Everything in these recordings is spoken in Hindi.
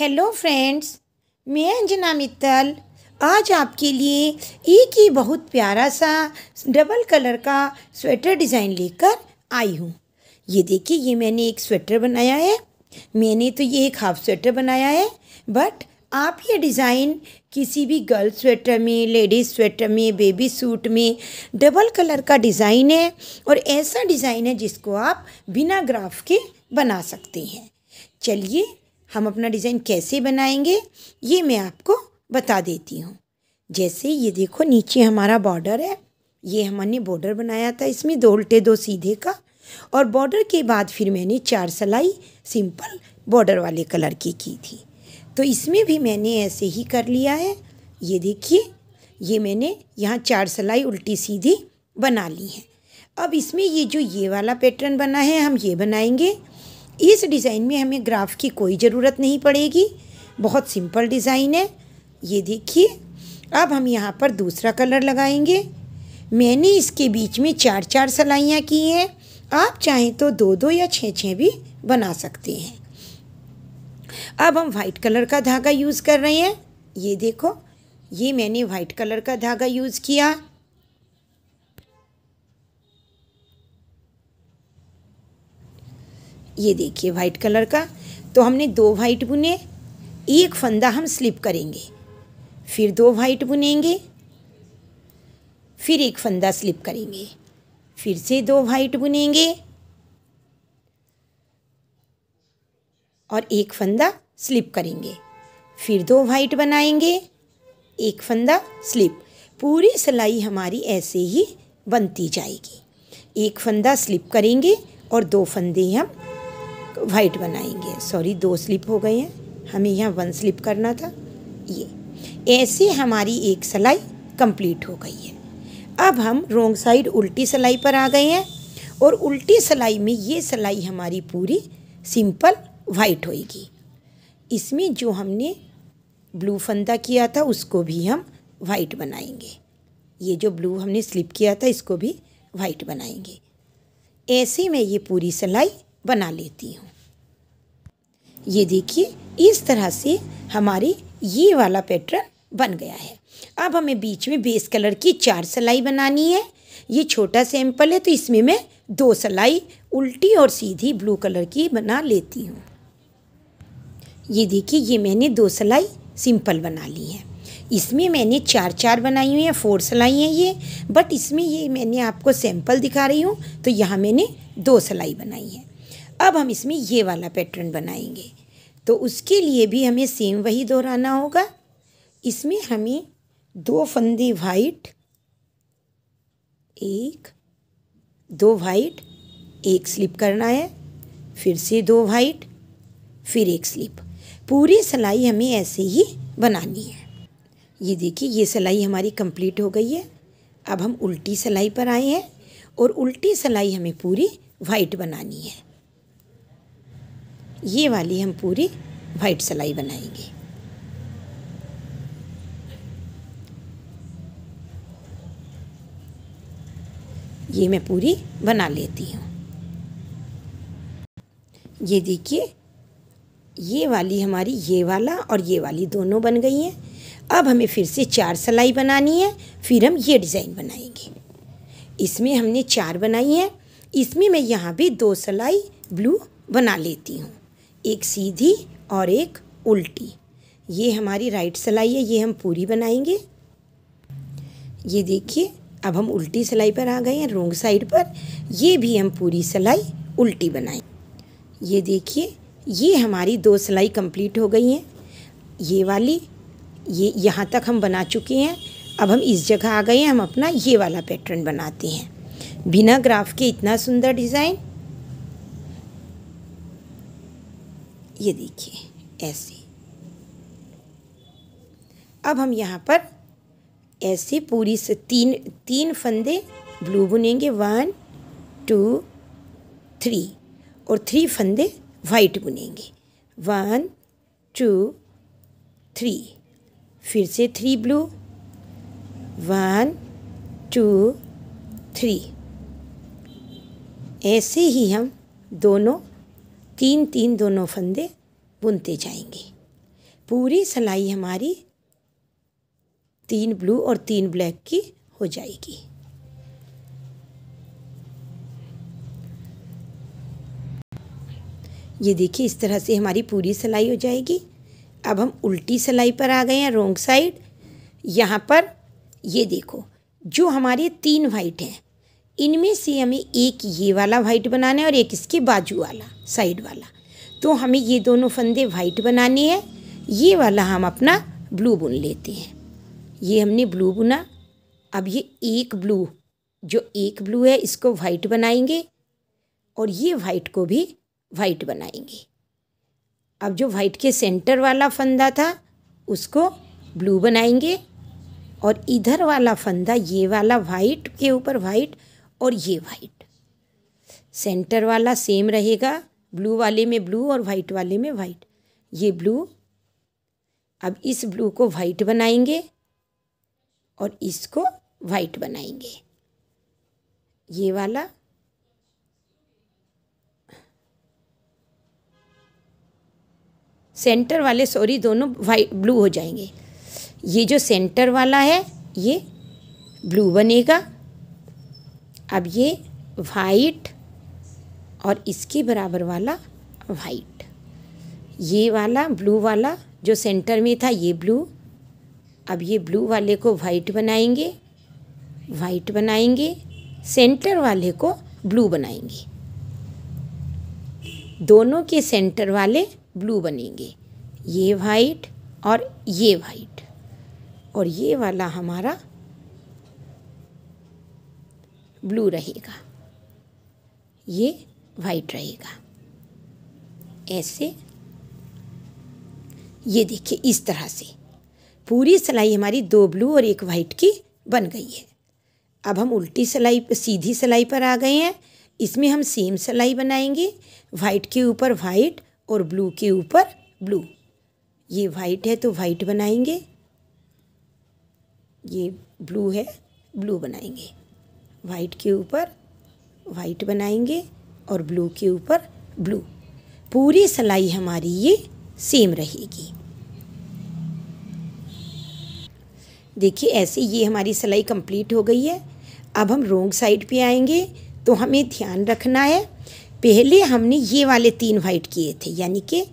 हेलो फ्रेंड्स मैं अंजना मित्तल आज आपके लिए एक ही बहुत प्यारा सा डबल कलर का स्वेटर डिज़ाइन लेकर आई हूँ ये देखिए ये मैंने एक स्वेटर बनाया है मैंने तो ये एक हाफ स्वेटर बनाया है बट आप ये डिज़ाइन किसी भी गर्ल स्वेटर में लेडीज़ स्वेटर में बेबी सूट में डबल कलर का डिज़ाइन है और ऐसा डिज़ाइन है जिसको आप बिना ग्राफ के बना सकते हैं चलिए हम अपना डिज़ाइन कैसे बनाएंगे ये मैं आपको बता देती हूँ जैसे ये देखो नीचे हमारा बॉर्डर है ये हमने बॉर्डर बनाया था इसमें दो उल्टे दो सीधे का और बॉर्डर के बाद फिर मैंने चार सलाई सिंपल बॉर्डर वाले कलर की की थी तो इसमें भी मैंने ऐसे ही कर लिया है ये देखिए ये मैंने यहाँ चार सलाई उल्टी सीधी बना ली है अब इसमें ये जो ये वाला पैटर्न बना है हम ये बनाएंगे इस डिज़ाइन में हमें ग्राफ की कोई ज़रूरत नहीं पड़ेगी बहुत सिंपल डिज़ाइन है ये देखिए अब हम यहाँ पर दूसरा कलर लगाएंगे मैंने इसके बीच में चार चार सलाइयाँ की हैं आप चाहें तो दो दो या छः छः भी बना सकते हैं अब हम वाइट कलर का धागा यूज़ कर रहे हैं ये देखो ये मैंने वाइट कलर का धागा यूज़ किया ये देखिए वाइट कलर का तो हमने दो वाइट बुने एक फंदा हम स्लिप करेंगे फिर दो वाइट बुनेंगे फिर एक फंदा स्लिप करेंगे फिर से दो वाइट बुनेंगे और एक फंदा स्लिप करेंगे फिर दो वाइट बनाएंगे एक फंदा स्लिप पूरी सिलाई हमारी ऐसे ही बनती जाएगी एक फंदा स्लिप करेंगे और दो फंदे हम वाइट बनाएंगे सॉरी दो स्लिप हो गए हैं हमें यहाँ वन स्लिप करना था ये ऐसे हमारी एक सिलाई कंप्लीट हो गई है अब हम रोंग साइड उल्टी सिलाई पर आ गए हैं और उल्टी सिलाई में ये सिलाई हमारी पूरी सिंपल वाइट होएगी इसमें जो हमने ब्लू फंदा किया था उसको भी हम वाइट बनाएंगे ये जो ब्लू हमने स्लिप किया था इसको भी वाइट बनाएंगे ऐसे में ये पूरी सिलाई बना लेती हूँ ये देखिए इस तरह से हमारे ये वाला पैटर्न बन गया है अब हमें बीच में बेस कलर की चार सिलाई बनानी है ये छोटा सैंपल है तो इसमें मैं दो सिलाई उल्टी और सीधी ब्लू कलर की बना लेती हूँ ये देखिए ये मैंने दो सिलाई सिंपल बना ली है इसमें मैंने चार चार बनाई हुई हैं फोर सिलाई हैं ये बट इसमें ये मैंने आपको सैम्पल दिखा रही हूँ तो यहाँ मैंने दो सिलाई बनाई है अब हम इसमें ये वाला पैटर्न बनाएंगे तो उसके लिए भी हमें सेम वही दोहराना होगा इसमें हमें दो फंदे वाइट एक दो वाइट एक स्लिप करना है फिर से दो वाइट फिर एक स्लिप पूरी सिलाई हमें ऐसे ही बनानी है ये देखिए ये सिलाई हमारी कंप्लीट हो गई है अब हम उल्टी सिलाई पर आए हैं और उल्टी सिलाई हमें पूरी वाइट बनानी है ये वाली हम पूरी वाइट सलाई बनाएंगे ये मैं पूरी बना लेती हूँ ये देखिए ये वाली हमारी ये वाला और ये वाली दोनों बन गई हैं अब हमें फिर से चार सलाई बनानी है फिर हम ये डिज़ाइन बनाएंगे इसमें हमने चार बनाई हैं इसमें मैं यहाँ भी दो सलाई ब्लू बना लेती हूँ एक सीधी और एक उल्टी ये हमारी राइट सिलाई है ये हम पूरी बनाएंगे ये देखिए अब हम उल्टी सिलाई पर आ गए हैं रोंग साइड पर ये भी हम पूरी सिलाई उल्टी बनाएं ये देखिए ये हमारी दो सिलाई कंप्लीट हो गई हैं ये वाली ये यहाँ तक हम बना चुके हैं अब हम इस जगह आ गए हैं हम अपना ये वाला पैटर्न बनाते हैं बिना ग्राफ के इतना सुंदर डिज़ाइन ये देखिए ऐसे अब हम यहाँ पर ऐसे पूरी से तीन तीन फंदे ब्लू बुनेंगे वन टू थ्री और थ्री फंदे वाइट बुनेंगे वन टू थ्री फिर से three blue one two three ऐसे ही हम दोनों तीन तीन दोनों फंदे बुनते जाएंगे पूरी सिलाई हमारी तीन ब्लू और तीन ब्लैक की हो जाएगी ये देखिए इस तरह से हमारी पूरी सिलाई हो जाएगी अब हम उल्टी सिलाई पर आ गए हैं रोंग साइड यहाँ पर ये देखो जो हमारे तीन वाइट हैं इनमें से हमें एक ये वाला वाइट बनाना है और एक इसके बाजू वाला साइड वाला तो हमें ये दोनों फंदे वाइट बनाने हैं ये वाला हम अपना ब्लू बुन लेते हैं ये हमने ब्लू बुना अब ये एक ब्लू जो एक ब्लू है इसको वाइट बनाएंगे और ये वाइट को भी वाइट बनाएंगे अब जो वाइट के सेंटर वाला फंदा था उसको ब्लू बनाएंगे और इधर वाला फंदा ये वाला वाइट के ऊपर वाइट और ये वाइट सेंटर वाला सेम रहेगा ब्लू वाले में ब्लू और वाइट वाले में वाइट ये ब्लू अब इस ब्लू को वाइट बनाएंगे और इसको वाइट बनाएंगे ये वाला सेंटर वाले सॉरी दोनों वाइट ब्लू हो जाएंगे ये जो सेंटर वाला है ये ब्लू बनेगा अब ये वाइट और इसके बराबर वाला वाइट ये वाला ब्लू वाला जो सेंटर में था ये ब्लू अब ये ब्लू वाले को वाइट बनाएंगे वाइट बनाएंगे सेंटर वाले को ब्लू बनाएंगे दोनों के सेंटर वाले ब्लू बनेंगे ये वाइट और ये वाइट और ये वाला हमारा ब्लू रहेगा ये वाइट रहेगा ऐसे ये देखिए इस तरह से पूरी सिलाई हमारी दो ब्लू और एक वाइट की बन गई है अब हम उल्टी सिलाई सीधी सिलाई पर आ गए हैं इसमें हम सेम सिलाई बनाएंगे वाइट के ऊपर वाइट और ब्लू के ऊपर ब्लू ये वाइट है तो वाइट बनाएंगे ये ब्लू है ब्लू बनाएंगे वाइट के ऊपर वाइट बनाएंगे और ब्लू के ऊपर ब्लू पूरी सिलाई हमारी ये सेम रहेगी देखिए ऐसे ये हमारी सिलाई कंप्लीट हो गई है अब हम रोंग साइड पे आएंगे तो हमें ध्यान रखना है पहले हमने ये वाले तीन वाइट किए थे यानी कि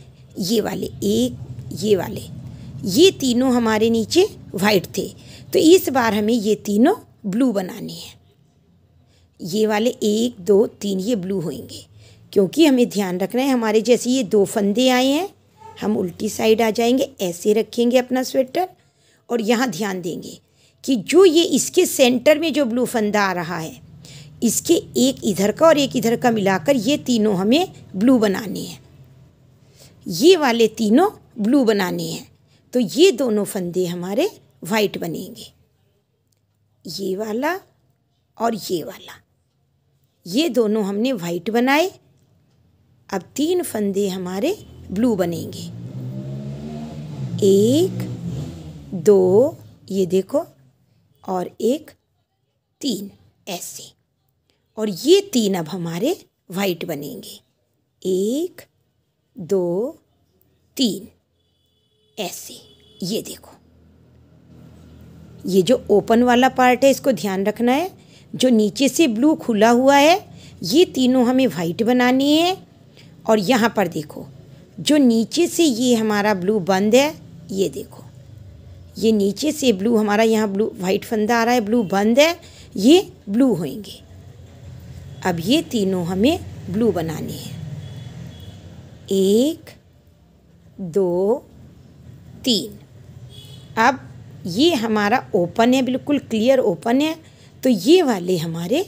ये वाले एक ये वाले ये तीनों हमारे नीचे वाइट थे तो इस बार हमें ये तीनों ब्लू बनाने हैं ये वाले एक दो तीन ये ब्लू होंगे क्योंकि हमें ध्यान रखना है हमारे जैसे ये दो फंदे आए हैं हम उल्टी साइड आ जाएंगे ऐसे रखेंगे अपना स्वेटर और यहाँ ध्यान देंगे कि जो ये इसके सेंटर में जो ब्लू फंदा आ रहा है इसके एक इधर का और एक इधर का मिलाकर ये तीनों हमें ब्लू बनाने हैं ये वाले तीनों ब्लू बनाने हैं तो ये दोनों फंदे हमारे वाइट बनेंगे ये वाला और ये वाला ये दोनों हमने वाइट बनाए अब तीन फंदे हमारे ब्लू बनेंगे एक दो ये देखो और एक तीन ऐसे और ये तीन अब हमारे वाइट बनेंगे एक दो तीन ऐसे ये देखो ये जो ओपन वाला पार्ट है इसको ध्यान रखना है जो नीचे से ब्लू खुला हुआ है ये तीनों हमें वाइट बनानी है और यहाँ पर देखो जो नीचे से ये हमारा ब्लू बंद है ये देखो ये नीचे से ब्लू हमारा यहाँ ब्लू वाइट फंदा आ रहा है ब्लू बंद है ये ब्लू होंगे अब ये तीनों हमें ब्लू बनाने हैं एक दो तीन अब ये हमारा ओपन है बिल्कुल क्लियर ओपन है तो ये वाले हमारे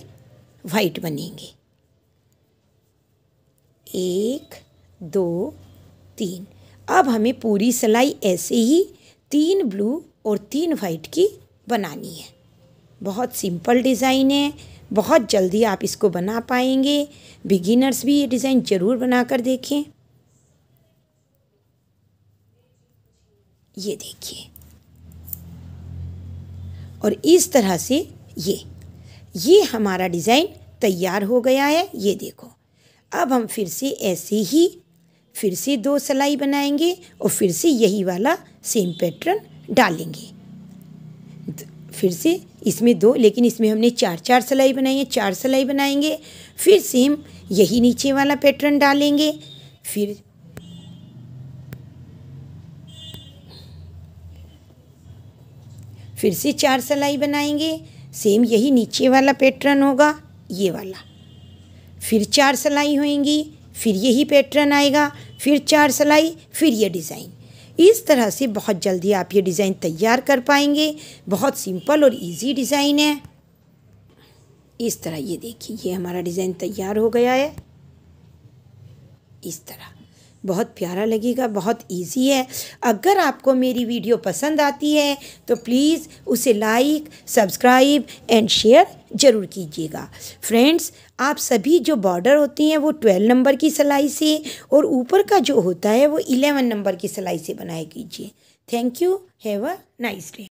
वाइट बनेंगे एक दो तीन अब हमें पूरी सिलाई ऐसे ही तीन ब्लू और तीन वाइट की बनानी है बहुत सिंपल डिज़ाइन है बहुत जल्दी आप इसको बना पाएंगे बिगिनर्स भी ये डिज़ाइन ज़रूर बनाकर देखें ये देखिए और इस तरह से ये ये हमारा डिज़ाइन तैयार हो गया है ये देखो अब हम फिर से ऐसे ही फिर से दो सिलाई बनाएंगे और फिर से यही वाला सेम पैटर्न डालेंगे फिर से इसमें दो लेकिन इसमें हमने चार चार सिलाई बनाई है चार सिलाई बनाएंगे फिर सेम यही नीचे वाला पैटर्न डालेंगे फिर फिर से चार सलाई बनाएंगे सेम यही नीचे वाला पैटर्न होगा ये वाला फिर चार सलाई होएंगी फिर यही पैटर्न आएगा फिर चार सलाई फिर ये डिज़ाइन इस तरह से बहुत जल्दी आप ये डिज़ाइन तैयार कर पाएंगे बहुत सिंपल और इजी डिज़ाइन है इस तरह ये देखिए ये हमारा डिज़ाइन तैयार हो गया है इस तरह बहुत प्यारा लगेगा बहुत इजी है अगर आपको मेरी वीडियो पसंद आती है तो प्लीज़ उसे लाइक सब्सक्राइब एंड शेयर ज़रूर कीजिएगा फ्रेंड्स आप सभी जो बॉर्डर होती हैं वो ट्वेल्व नंबर की सिलाई से और ऊपर का जो होता है वो इलेवन नंबर की सिलाई से बनाए कीजिए thank you have a nice day